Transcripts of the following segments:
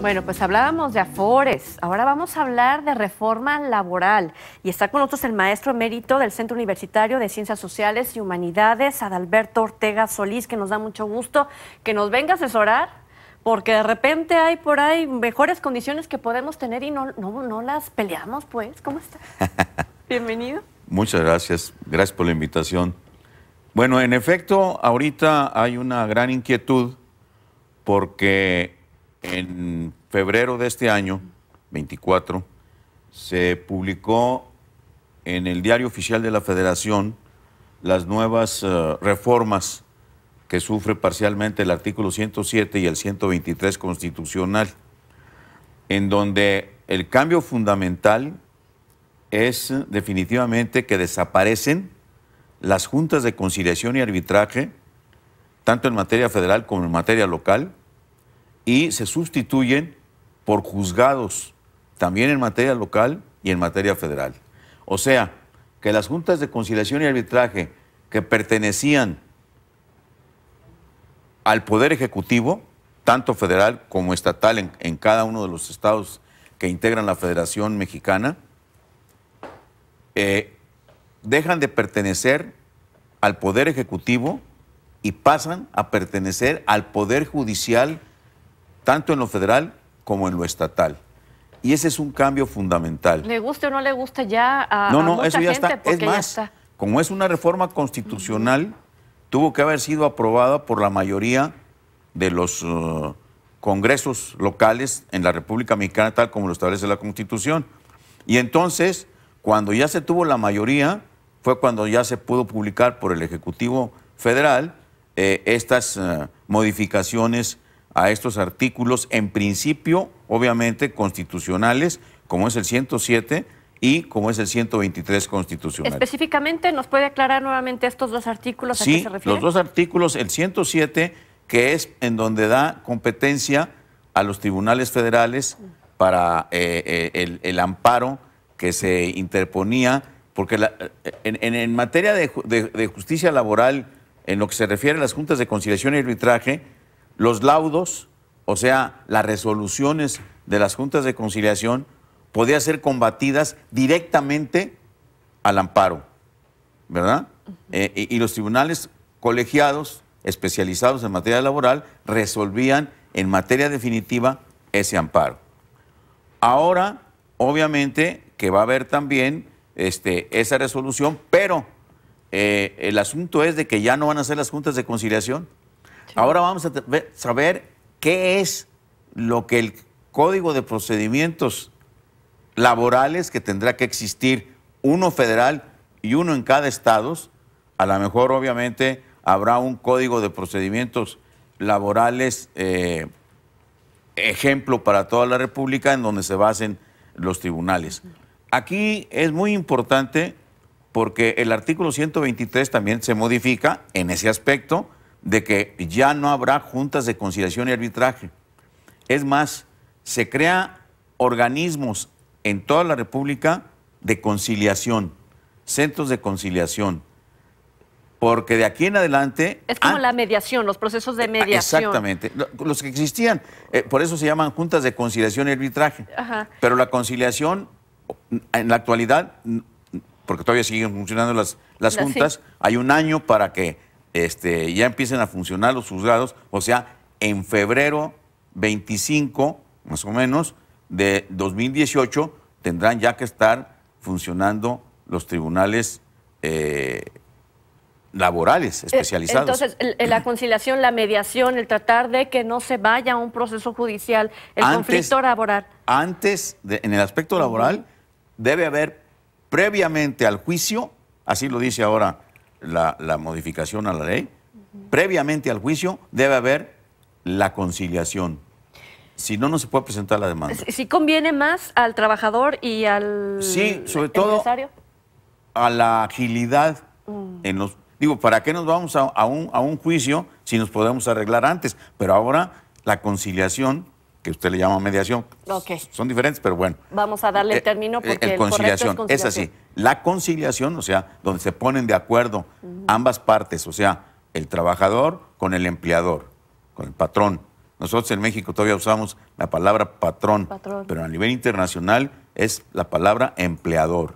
Bueno, pues hablábamos de Afores, ahora vamos a hablar de reforma laboral y está con nosotros el maestro emérito del Centro Universitario de Ciencias Sociales y Humanidades, Adalberto Ortega Solís, que nos da mucho gusto que nos venga a asesorar, porque de repente hay por ahí mejores condiciones que podemos tener y no, no las peleamos, pues. ¿Cómo está? Bienvenido. Muchas gracias, gracias por la invitación. Bueno, en efecto, ahorita hay una gran inquietud porque en febrero de este año, 24, se publicó en el Diario Oficial de la Federación las nuevas eh, reformas que sufre parcialmente el artículo 107 y el 123 constitucional, en donde el cambio fundamental es definitivamente que desaparecen las juntas de conciliación y arbitraje, tanto en materia federal como en materia local, y se sustituyen por juzgados, también en materia local y en materia federal. O sea, que las juntas de conciliación y arbitraje que pertenecían al Poder Ejecutivo, tanto federal como estatal en, en cada uno de los estados que integran la Federación Mexicana, eh, dejan de pertenecer al Poder Ejecutivo y pasan a pertenecer al Poder Judicial, tanto en lo federal como en lo estatal. Y ese es un cambio fundamental. Le gusta o no le gusta ya a, no, no, eso ya está. Es más, como es una reforma constitucional, tuvo que haber sido aprobada por la mayoría de los uh, congresos locales en la República Mexicana, tal como lo establece la Constitución. Y entonces cuando ya se tuvo la mayoría, fue cuando ya se pudo publicar por el Ejecutivo Federal eh, estas eh, modificaciones a estos artículos, en principio, obviamente, constitucionales, como es el 107 y como es el 123 constitucional. Específicamente, ¿nos puede aclarar nuevamente estos dos artículos a qué se refiere? Los dos artículos, el 107, que es en donde da competencia a los tribunales federales para eh, el amparo que se interponía, porque en, materia de, justicia laboral, en lo que se refiere a las juntas de conciliación y arbitraje, los laudos, o sea, las resoluciones de las juntas de conciliación, podían ser combatidas directamente al amparo, ¿verdad? Eh, y los tribunales colegiados especializados en materia laboral resolvían en materia definitiva ese amparo. Ahora, obviamente, que va a haber también este, esa resolución, pero eh, el asunto es de que ya no van a ser las juntas de conciliación. Ahora vamos a saber qué es lo que el Código de Procedimientos Laborales que tendrá que existir, uno federal y uno en cada estado, a lo mejor obviamente habrá un Código de Procedimientos Laborales eh, ejemplo para toda la República en donde se basen los tribunales. Aquí es muy importante porque el artículo 123 también se modifica en ese aspecto de que ya no habrá juntas de conciliación y arbitraje. Es más, se crea organismos en toda la República de conciliación, centros de conciliación, porque de aquí en adelante... Es como la mediación, los procesos de eh, mediación. Exactamente, los que existían, eh, por eso se llaman juntas de conciliación y arbitraje, pero la conciliación en la actualidad, porque todavía siguen funcionando las, las juntas, hay un año para que este, ya empiecen a funcionar los juzgados, o sea, en febrero 25, más o menos, de 2018, tendrán ya que estar funcionando los tribunales eh, laborales eh, especializados. Entonces, la conciliación, la mediación, el tratar de que no se vaya a un proceso judicial, el conflicto laboral. Antes, en el aspecto laboral, debe haber previamente al juicio, así lo dice ahora la, modificación a la ley, previamente al juicio debe haber la conciliación. Si no, no se puede presentar la demanda. si conviene más al trabajador y al sí, sobre todo a la agilidad mm. en los Digo, ¿para qué nos vamos a, un, a, un, juicio si nos podemos arreglar antes? Pero ahora la conciliación que usted le llama mediación. Son diferentes, pero bueno. Vamos a darle el eh, término eh, porque el, conciliación, es, conciliación. así. La conciliación, o sea, donde se ponen de acuerdo ambas partes, o sea, el trabajador con el empleador, con el patrón. Nosotros en México todavía usamos la palabra patrón, pero a nivel internacional es la palabra empleador.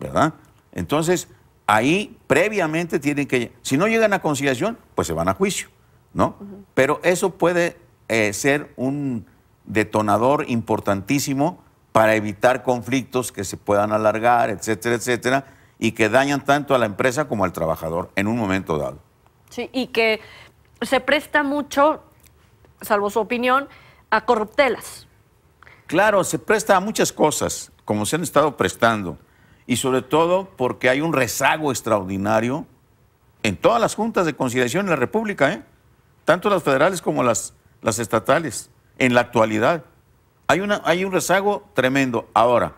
¿Verdad? Entonces, ahí previamente tienen que, si no llegan a conciliación, pues se van a juicio, ¿no? Pero eso puede eh, ser un detonador importantísimo para evitar conflictos que se puedan alargar, etcétera, etcétera, y que dañan tanto a la empresa como al trabajador en un momento dado. Sí, y que se presta mucho, salvo su opinión, a corruptelas. Claro, se presta a muchas cosas, como se han estado prestando, y sobre todo porque hay un rezago extraordinario en todas las juntas de consideración en la República, ¿eh? tanto las federales como las las estatales, en la actualidad. Hay, una, hay un rezago tremendo. Ahora,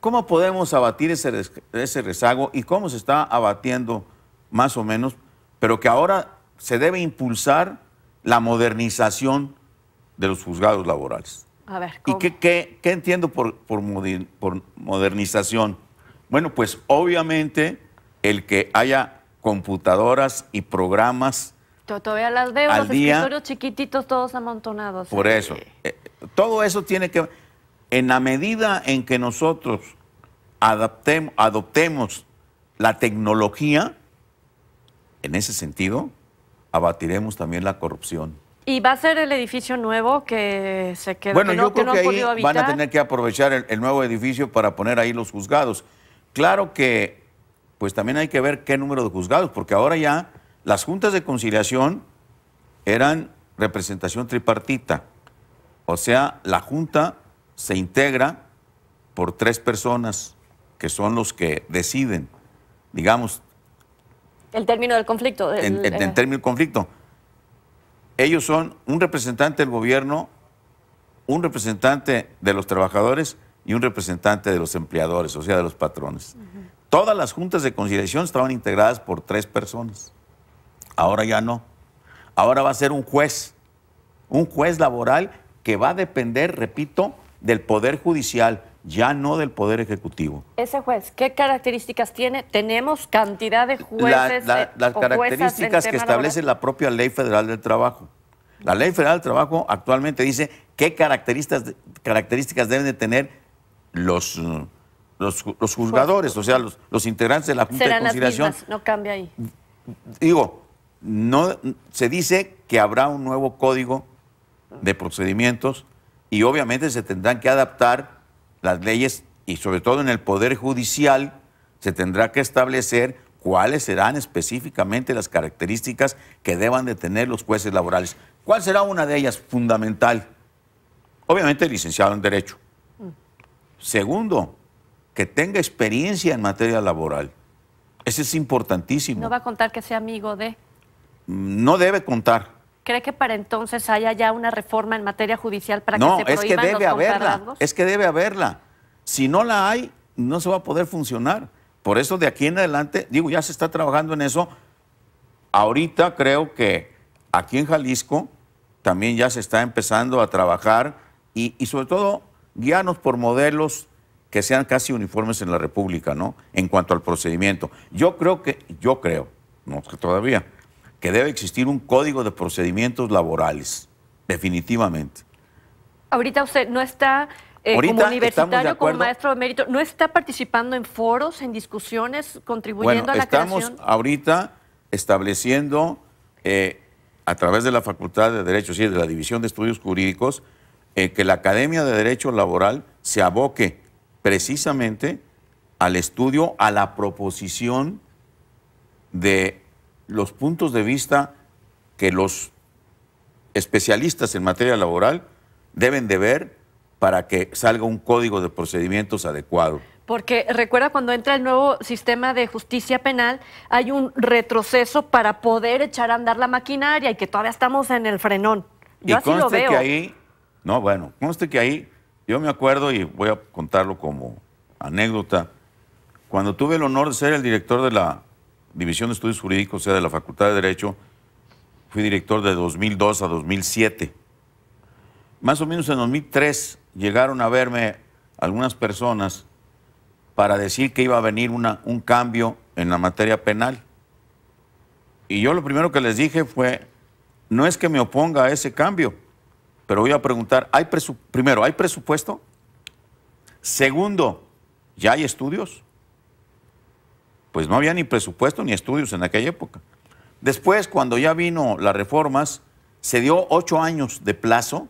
¿cómo podemos abatir ese, ese rezago y cómo se está abatiendo más o menos? Pero que ahora se debe impulsar la modernización de los juzgados laborales. ¿Y qué, entiendo por, por modernización? Bueno, pues obviamente el que haya computadoras y programas todavía las veo, los escritorios chiquititos, todos amontonados. Por ¿eh? eso. Eh, todo eso tiene que. En la medida en que nosotros adoptemos la tecnología, en ese sentido, abatiremos también la corrupción. ¿Y va a ser el edificio nuevo que se quedó? no, yo creo van a tener que aprovechar el, nuevo edificio para poner ahí los juzgados. Claro que, pues también hay que ver qué número de juzgados, porque ahora ya las juntas de conciliación eran representación tripartita, o sea, la junta se integra por tres personas que son los que deciden, digamos. El término del conflicto. El, en, eh. término del conflicto. Ellos son un representante del gobierno, un representante de los trabajadores y un representante de los empleadores, o sea, de los patrones. Todas las juntas de conciliación estaban integradas por tres personas. Ahora ya no. Ahora va a ser un juez, un juez laboral que va a depender, repito, del Poder Judicial, ya no del Poder Ejecutivo. Ese juez, ¿qué características tiene? Tenemos cantidad de jueces. Eh, las características que establece la propia Ley Federal del Trabajo. La Ley Federal del Trabajo actualmente dice qué características, características deben de tener los, eh, los, juzgadores, o sea, los, los, integrantes de la Junta de Conciliación. Las mismas, no cambia ahí. Digo, no, se dice que habrá un nuevo código de procedimientos y obviamente se tendrán que adaptar las leyes y sobre todo en el Poder Judicial se tendrá que establecer cuáles serán específicamente las características que deban de tener los jueces laborales. ¿Cuál será una de ellas fundamental? Obviamente licenciado en Derecho. Segundo, que tenga experiencia en materia laboral. Eso es importantísimo. No va a contar que sea amigo de no debe contar. ¿Cree que para entonces haya ya una reforma en materia judicial para que se prohíban es que debe haberla, Es que debe haberla. Si no la hay, no se va a poder funcionar. Por eso de aquí en adelante, digo, ya se está trabajando en eso. Ahorita creo que aquí en Jalisco también ya se está empezando a trabajar y, y sobre todo guiarnos por modelos que sean casi uniformes en la República, ¿no? En cuanto al procedimiento. Yo creo que, yo creo, no es que todavía, que debe existir un código de procedimientos laborales, definitivamente. Ahorita usted no está eh, como universitario, como maestro de mérito, ¿no está participando en foros, en discusiones, contribuyendo a la estamos Estamos ahorita estableciendo, eh, a través de la Facultad de Derecho, sí, de la División de Estudios Jurídicos, eh, que la Academia de Derecho Laboral se aboque precisamente al estudio, a la proposición de los puntos de vista que los especialistas en materia laboral deben de ver para que salga un código de procedimientos adecuado. Porque recuerda cuando entra el nuevo sistema de justicia penal, hay un retroceso para poder echar a andar la maquinaria y que todavía estamos en el frenón. y conste que ahí, no, bueno, conste que ahí, yo me acuerdo y voy a contarlo como anécdota, cuando tuve el honor de ser el director de la División de Estudios Jurídicos, o sea, de la Facultad de Derecho, fui director de 2002 a 2007. Más o menos en 2003 llegaron a verme algunas personas para decir que iba a venir una, un cambio en la materia penal. Y yo lo primero que les dije fue, no es que me oponga a ese cambio, pero voy a preguntar, ¿hay primero, ¿hay presupuesto? Segundo, ¿ya hay estudios? pues no había ni presupuesto ni estudios en aquella época. Después, cuando ya vino las reformas, se dio ocho años de plazo.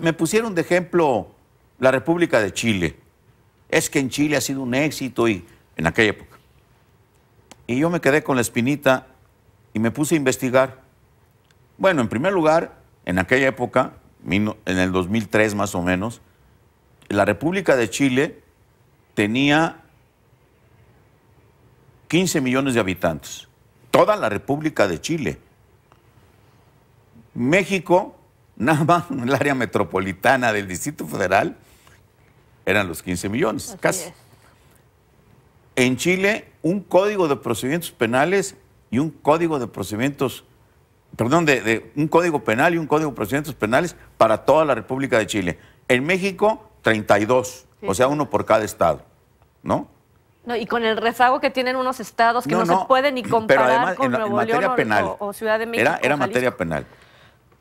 Me pusieron de ejemplo la República de Chile. Es que en Chile ha sido un éxito y en aquella época. Y yo me quedé con la espinita y me puse a investigar. Bueno, en primer lugar, en aquella época, en el 2003 más o menos, la República de Chile tenía 15 millones de habitantes, toda la República de Chile. México, nada más el área metropolitana del Distrito Federal, eran los 15 millones, casi. En Chile, un código de procedimientos penales y un código de procedimientos, perdón, de, un código penal y un código de procedimientos penales para toda la República de Chile. En México, 32, o sea, uno por cada estado, ¿no? y con el rezago que tienen unos estados que no, se pueden ni comparar con Nuevo o, Ciudad México. Era, era materia penal.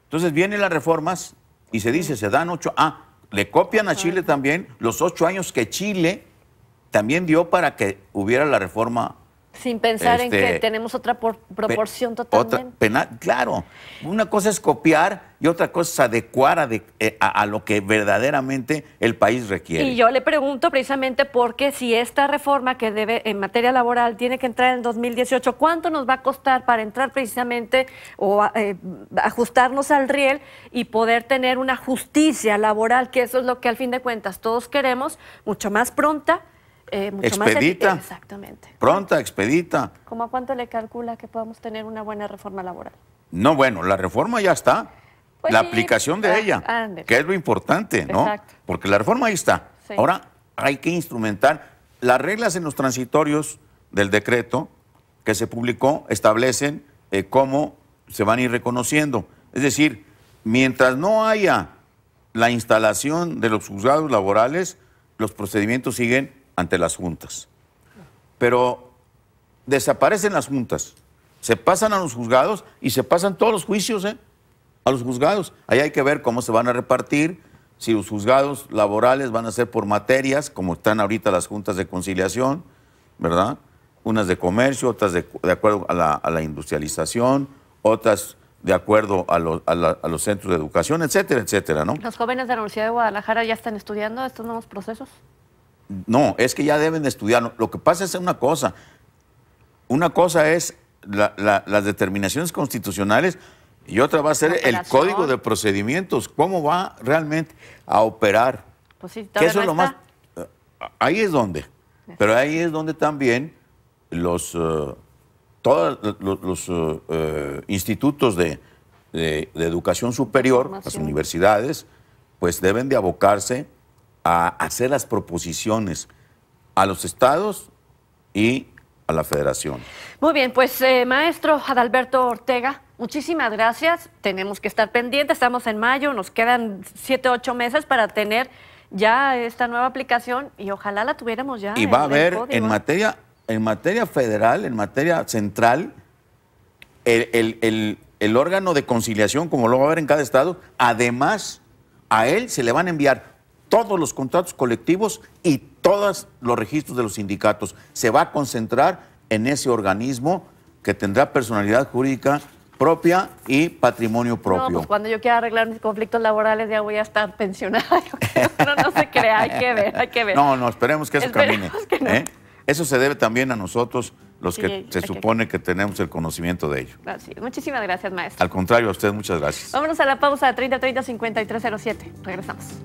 Entonces vienen las reformas y se dice, se dan ocho... Ah, le copian a ah. Chile también los ocho años que Chile también dio para que hubiera la reforma sin pensar en que este, tenemos otra proporción totalmente. claro, una cosa es copiar y otra cosa es adecuar eh, a, lo que verdaderamente el país requiere. Y yo le pregunto precisamente por qué si esta reforma que debe en materia laboral tiene que entrar en 2018, ¿cuánto nos va a costar para entrar precisamente o eh, ajustarnos al riel y poder tener una justicia laboral, que eso es lo que al fin de cuentas todos queremos, mucho más pronta? Eh, expedita, exactamente. Pronta, expedita. ¿Cómo a cuánto le calcula que podamos tener una buena reforma laboral? No, bueno, la reforma ya está. Pues la aplicación de ah, ella, que es lo importante, ¿no? Exacto. Porque la reforma ahí está. Ahora hay que instrumentar las reglas en los transitorios del decreto que se publicó establecen eh, cómo se van a ir reconociendo. Es decir, mientras no haya la instalación de los juzgados laborales, los procedimientos siguen ante las juntas. Pero desaparecen las juntas, se pasan a los juzgados y se pasan todos los juicios ¿eh? a los juzgados. Ahí hay que ver cómo se van a repartir, si los juzgados laborales van a ser por materias, como están ahorita las juntas de conciliación, ¿verdad? Unas de comercio, otras de, de acuerdo a la, industrialización, otras de acuerdo a, a, los centros de educación, etcétera, etcétera, ¿no? ¿Los jóvenes de la Universidad de Guadalajara ya están estudiando estos nuevos procesos? No, es que ya deben de estudiar. Lo que pasa es una cosa. Una cosa es las determinaciones constitucionales y otra va a ser el código de procedimientos. ¿Cómo va realmente a operar? Pues sí, que eso lo más. Eh, ahí es donde. Pero ahí es donde también los eh, todos eh, los, institutos de, educación superior, las universidades, pues deben de abocarse a hacer las proposiciones a los estados y a la federación. Muy bien, pues eh, maestro Adalberto Ortega, muchísimas gracias. Tenemos que estar pendientes, estamos en mayo, nos quedan siete, ocho meses para tener ya esta nueva aplicación y ojalá la tuviéramos ya. Y va a haber en ¿eh? materia, en materia federal, en materia central, el, el órgano de conciliación, como lo va a haber en cada estado, además a él se le van a enviar todos los contratos colectivos y todos los registros de los sindicatos. Se va a concentrar en ese organismo que tendrá personalidad jurídica propia y patrimonio propio. Pues, cuando yo quiera arreglar mis conflictos laborales ya voy a estar pensionada. no, no se crea, hay que ver, hay que ver. No, no, esperemos que eso camine. ¿eh? Eso se debe también a nosotros, los que se supone que... tenemos el conocimiento de ello. Ah, muchísimas gracias, maestro. Al contrario, a usted muchas gracias. Vámonos a la pausa de 30 30 5307. Regresamos.